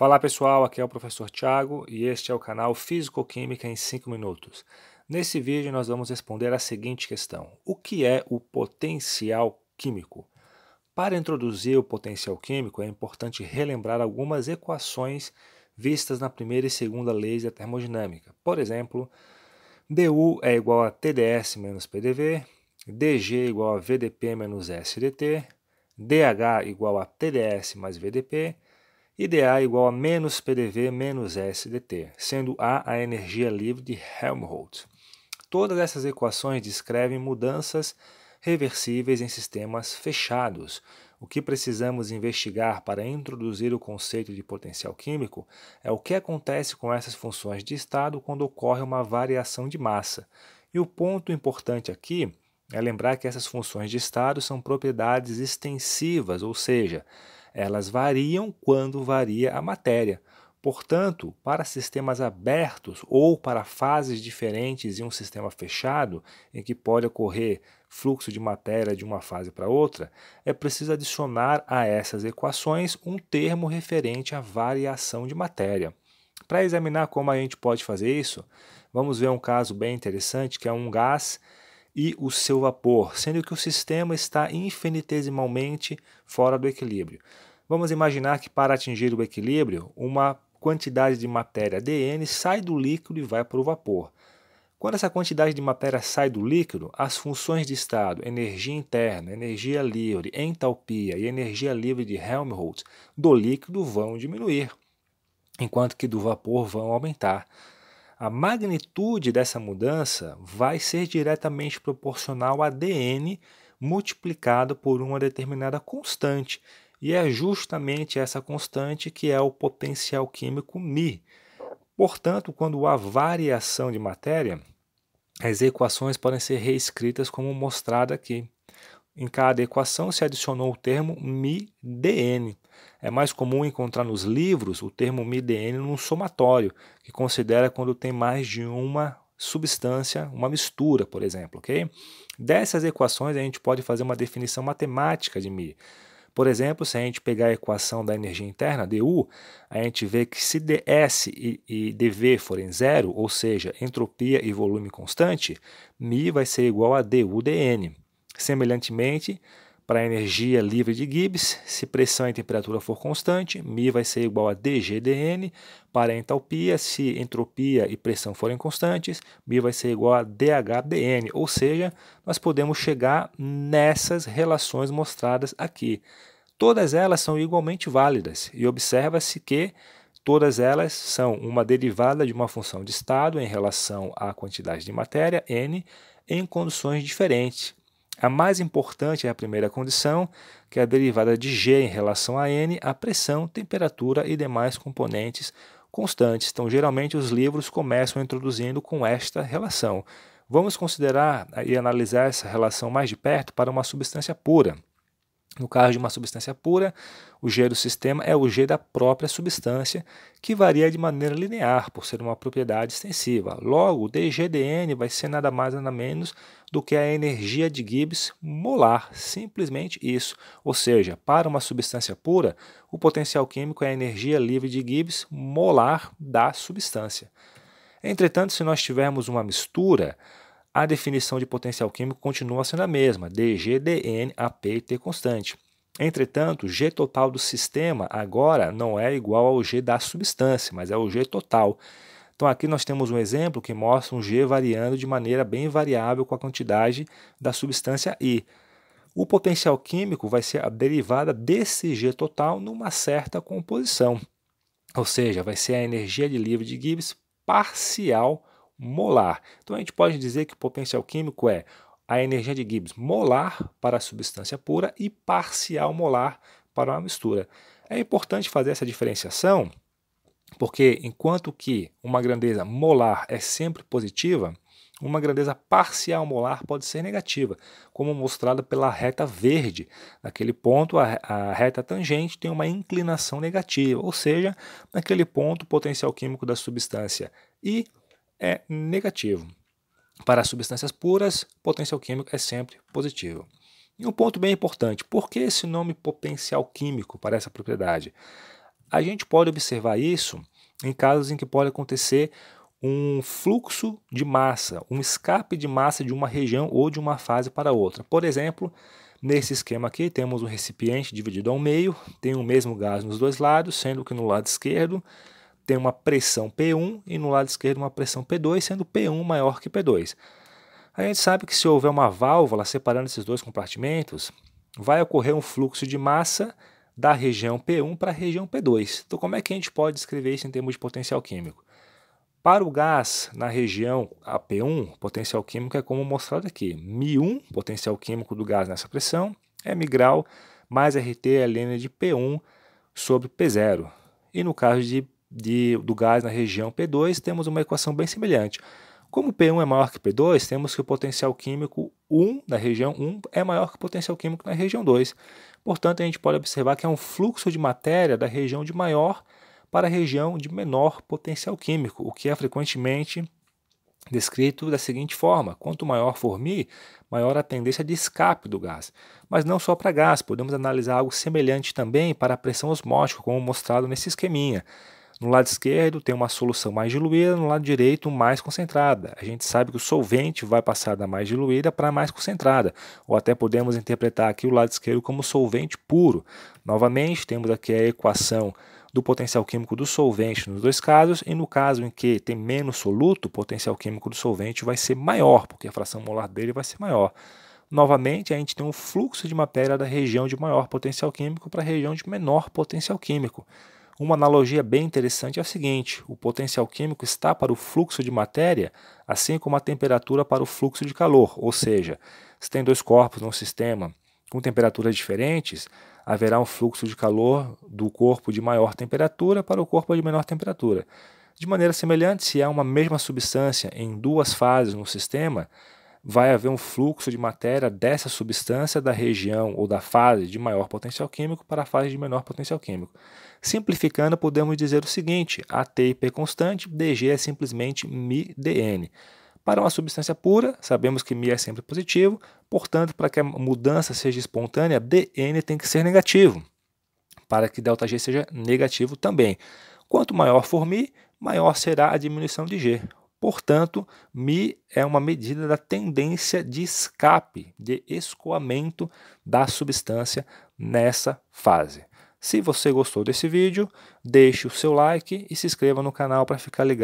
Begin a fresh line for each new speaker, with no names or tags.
Fala pessoal, aqui é o professor Tiago e este é o canal Físico-Química em 5 Minutos. Nesse vídeo nós vamos responder a seguinte questão: O que é o potencial químico? Para introduzir o potencial químico é importante relembrar algumas equações vistas na primeira e segunda leis da termodinâmica. Por exemplo, dU é igual a TdS menos PdV, dG igual a VdP menos SdT, dH igual a TdS mais VdP IDA dA igual a menos PDV menos SDT, sendo A a energia livre de Helmholtz. Todas essas equações descrevem mudanças reversíveis em sistemas fechados. O que precisamos investigar para introduzir o conceito de potencial químico é o que acontece com essas funções de estado quando ocorre uma variação de massa. E o ponto importante aqui é lembrar que essas funções de estado são propriedades extensivas, ou seja, elas variam quando varia a matéria. Portanto, para sistemas abertos ou para fases diferentes em um sistema fechado, em que pode ocorrer fluxo de matéria de uma fase para outra, é preciso adicionar a essas equações um termo referente à variação de matéria. Para examinar como a gente pode fazer isso, vamos ver um caso bem interessante que é um gás e o seu vapor, sendo que o sistema está infinitesimalmente fora do equilíbrio. Vamos imaginar que para atingir o equilíbrio, uma quantidade de matéria dn sai do líquido e vai para o vapor. Quando essa quantidade de matéria sai do líquido, as funções de estado, energia interna, energia livre, entalpia e energia livre de Helmholtz do líquido vão diminuir, enquanto que do vapor vão aumentar. A magnitude dessa mudança vai ser diretamente proporcional a dn multiplicado por uma determinada constante, e é justamente essa constante que é o potencial químico μ. Portanto, quando há variação de matéria, as equações podem ser reescritas como mostrado aqui. Em cada equação se adicionou o termo μdn. É mais comum encontrar nos livros o termo μdn num somatório, que considera quando tem mais de uma substância, uma mistura, por exemplo, ok? Dessas equações a gente pode fazer uma definição matemática de μ. Por exemplo, se a gente pegar a equação da energia interna, dU, a gente vê que se dS e, e dV forem zero, ou seja, entropia e volume constante, μ vai ser igual a dU dN. Semelhantemente, para a energia livre de Gibbs, se pressão e temperatura for constante, μ vai ser igual a dgdn. Para a entalpia, se entropia e pressão forem constantes, μ vai ser igual a dhdn. Ou seja, nós podemos chegar nessas relações mostradas aqui. Todas elas são igualmente válidas e observa-se que todas elas são uma derivada de uma função de estado em relação à quantidade de matéria n em condições diferentes. A mais importante é a primeira condição, que é a derivada de G em relação a N, a pressão, temperatura e demais componentes constantes. Então, geralmente, os livros começam introduzindo com esta relação. Vamos considerar e analisar essa relação mais de perto para uma substância pura. No caso de uma substância pura, o G do sistema é o G da própria substância, que varia de maneira linear por ser uma propriedade extensiva. Logo, o dGdN vai ser nada mais nada menos do que a energia de Gibbs molar, simplesmente isso. Ou seja, para uma substância pura, o potencial químico é a energia livre de Gibbs molar da substância. Entretanto, se nós tivermos uma mistura, a definição de potencial químico continua sendo a mesma, DGDN, AP e T constante. Entretanto, G total do sistema agora não é igual ao G da substância, mas é o G total. Então aqui nós temos um exemplo que mostra um G variando de maneira bem variável com a quantidade da substância I. O potencial químico vai ser a derivada desse G total numa certa composição, ou seja, vai ser a energia de livre de Gibbs parcial molar. Então a gente pode dizer que o potencial químico é a energia de Gibbs molar para a substância pura e parcial molar para uma mistura. É importante fazer essa diferenciação porque enquanto que uma grandeza molar é sempre positiva, uma grandeza parcial molar pode ser negativa, como mostrado pela reta verde. Naquele ponto, a, a, reta tangente tem uma inclinação negativa, ou seja, naquele ponto, o potencial químico da substância I é negativo. Para substâncias puras, potencial químico é sempre positivo. E um ponto bem importante: por que esse nome potencial químico para essa propriedade? A gente pode observar isso em casos em que pode acontecer um fluxo de massa, um escape de massa de uma região ou de uma fase para outra. Por exemplo, nesse esquema aqui temos um recipiente dividido ao meio, tem o mesmo gás nos dois lados, sendo que no lado esquerdo tem uma pressão P1 e no lado esquerdo uma pressão P2, sendo P1 maior que P2. A gente sabe que se houver uma válvula separando esses dois compartimentos, vai ocorrer um fluxo de massa da região P1 para a região P2. Então, como é que a gente pode descrever isso em termos de potencial químico? Para o gás na região AP1, potencial químico é como mostrado aqui. Mi1, potencial químico do gás nessa pressão, é Mi grau mais RT ln de P1 sobre P0. E no caso de de, do gás na região P2, temos uma equação bem semelhante. Como P1 é maior que P2, temos que o potencial químico 1 na região 1 é maior que o potencial químico na região 2. Portanto, a gente pode observar que é um fluxo de matéria da região de maior para a região de menor potencial químico, o que é frequentemente descrito da seguinte forma: quanto maior for Mi, maior a tendência de escape do gás. Mas não só para gás, podemos analisar algo semelhante também para a pressão osmótica, como mostrado nesse esqueminha. No lado esquerdo tem uma solução mais diluída, no lado direito mais concentrada. A gente sabe que o solvente vai passar da mais diluída para a mais concentrada, ou até podemos interpretar aqui o lado esquerdo como solvente puro. Novamente, temos aqui a equação do potencial químico do solvente nos dois casos, e no caso em que tem menos soluto, o potencial químico do solvente vai ser maior, porque a fração molar dele vai ser maior. Novamente, a gente tem um fluxo de matéria da região de maior potencial químico para a região de menor potencial químico. Uma analogia bem interessante é a seguinte: o potencial químico está para o fluxo de matéria, assim como a temperatura para o fluxo de calor, ou seja, se tem dois corpos num sistema com temperaturas diferentes, haverá um fluxo de calor do corpo de maior temperatura para o corpo de menor temperatura. De maneira semelhante, se há uma mesma substância em duas fases no sistema, vai haver um fluxo de matéria dessa substância da região ou da fase de maior potencial químico para a fase de menor potencial químico. Simplificando, podemos dizer o seguinte: AT e P constante, DG é simplesmente μdn. Para uma substância pura, sabemos que μ é sempre positivo, portanto, para que a mudança seja espontânea, dn tem que ser negativo, para que ΔG seja negativo também. Quanto maior for μ, maior será a diminuição de G. Portanto, Mi é uma medida da tendência de escape, de escoamento da substância nessa fase. Se você gostou desse vídeo, deixe o seu like e se inscreva no canal para ficar ligado.